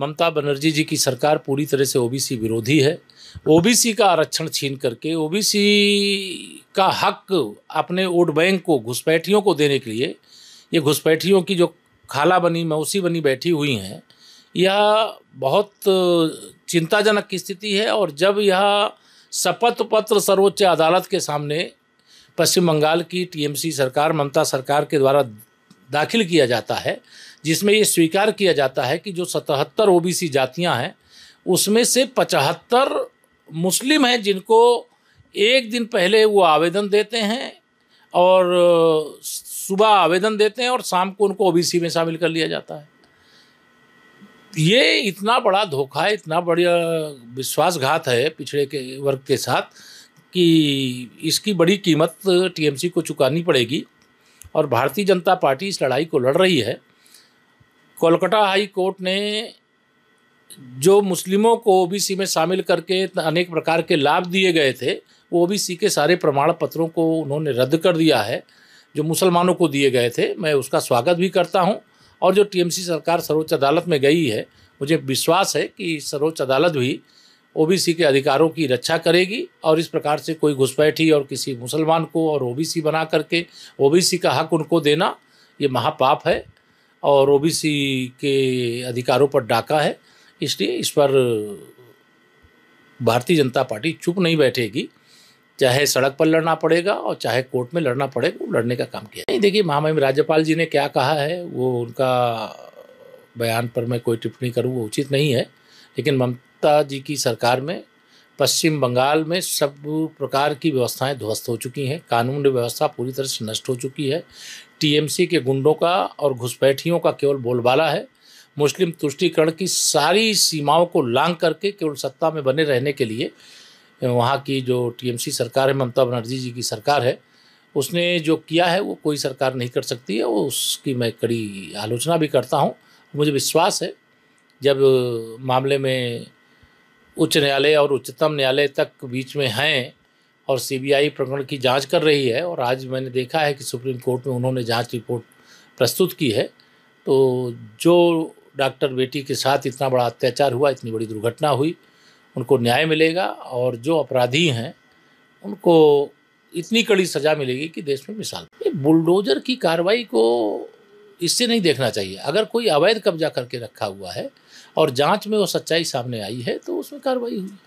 ममता बनर्जी जी की सरकार पूरी तरह से ओबीसी विरोधी है ओबीसी का आरक्षण छीन करके ओबीसी का हक अपने वोट बैंक को घुसपैठियों को देने के लिए ये घुसपैठियों की जो खाला बनी मौसी बनी बैठी हुई हैं यह बहुत चिंताजनक की स्थिति है और जब यह शपथ पत्र सर्वोच्च अदालत के सामने पश्चिम बंगाल की टीएमसी सरकार ममता सरकार के द्वारा दाखिल किया जाता है जिसमें ये स्वीकार किया जाता है कि जो सतहत्तर ओ बी सी जातियाँ हैं उसमें से पचहत्तर मुस्लिम हैं जिनको एक दिन पहले वो आवेदन देते हैं और सुबह आवेदन देते हैं और शाम को उनको ओबीसी में शामिल कर लिया जाता है ये इतना बड़ा धोखा है इतना बढ़िया विश्वासघात है पिछड़े के वर्ग के साथ कि इसकी बड़ी कीमत टीएमसी को चुकानी पड़ेगी और भारतीय जनता पार्टी इस लड़ाई को लड़ रही है कोलकाता हाई कोर्ट ने जो मुस्लिमों को ओबीसी में शामिल करके अनेक प्रकार के लाभ दिए गए थे वो ओबीसी के सारे प्रमाण पत्रों को उन्होंने रद्द कर दिया है जो मुसलमानों को दिए गए थे मैं उसका स्वागत भी करता हूँ और जो टीएमसी सरकार सर्वोच्च अदालत में गई है मुझे विश्वास है कि सर्वोच्च अदालत भी ओबीसी के अधिकारों की रक्षा करेगी और इस प्रकार से कोई घुसपैठी और किसी मुसलमान को और ओबीसी बना करके ओबीसी का हक उनको देना ये महापाप है और ओबीसी के अधिकारों पर डाका है इसलिए इस पर भारतीय जनता पार्टी चुप नहीं बैठेगी चाहे सड़क पर लड़ना पड़ेगा और चाहे कोर्ट में लड़ना पड़ेगा वो लड़ने का काम किया नहीं देखिए महामहिम राज्यपाल जी ने क्या कहा है वो उनका बयान पर मैं कोई टिप्पणी करूँ वो उचित नहीं है लेकिन ममता जी की सरकार में पश्चिम बंगाल में सब प्रकार की व्यवस्थाएं ध्वस्त हो चुकी हैं कानून व्यवस्था पूरी तरह से नष्ट हो चुकी है टीएमसी के गुंडों का और घुसपैठियों का केवल बोलबाला है मुस्लिम तुष्टिकरण की सारी सीमाओं को लांग करके केवल सत्ता में बने रहने के लिए वहाँ की जो टीएमसी सरकार है ममता बनर्जी जी की सरकार है उसने जो किया है वो कोई सरकार नहीं कर सकती है वो उसकी मैं कड़ी आलोचना भी करता हूँ मुझे विश्वास है जब मामले में उच्च न्यायालय और उच्चतम न्यायालय तक बीच में हैं और सीबीआई प्रकरण की जांच कर रही है और आज मैंने देखा है कि सुप्रीम कोर्ट में उन्होंने जांच रिपोर्ट प्रस्तुत की है तो जो डॉक्टर बेटी के साथ इतना बड़ा अत्याचार हुआ इतनी बड़ी दुर्घटना हुई उनको न्याय मिलेगा और जो अपराधी हैं उनको इतनी कड़ी सज़ा मिलेगी कि देश में मिसाल बुलडोजर की कार्रवाई को इससे नहीं देखना चाहिए अगर कोई अवैध कब्जा करके रखा हुआ है और जांच में वो सच्चाई सामने आई है तो उसमें कार्रवाई हुई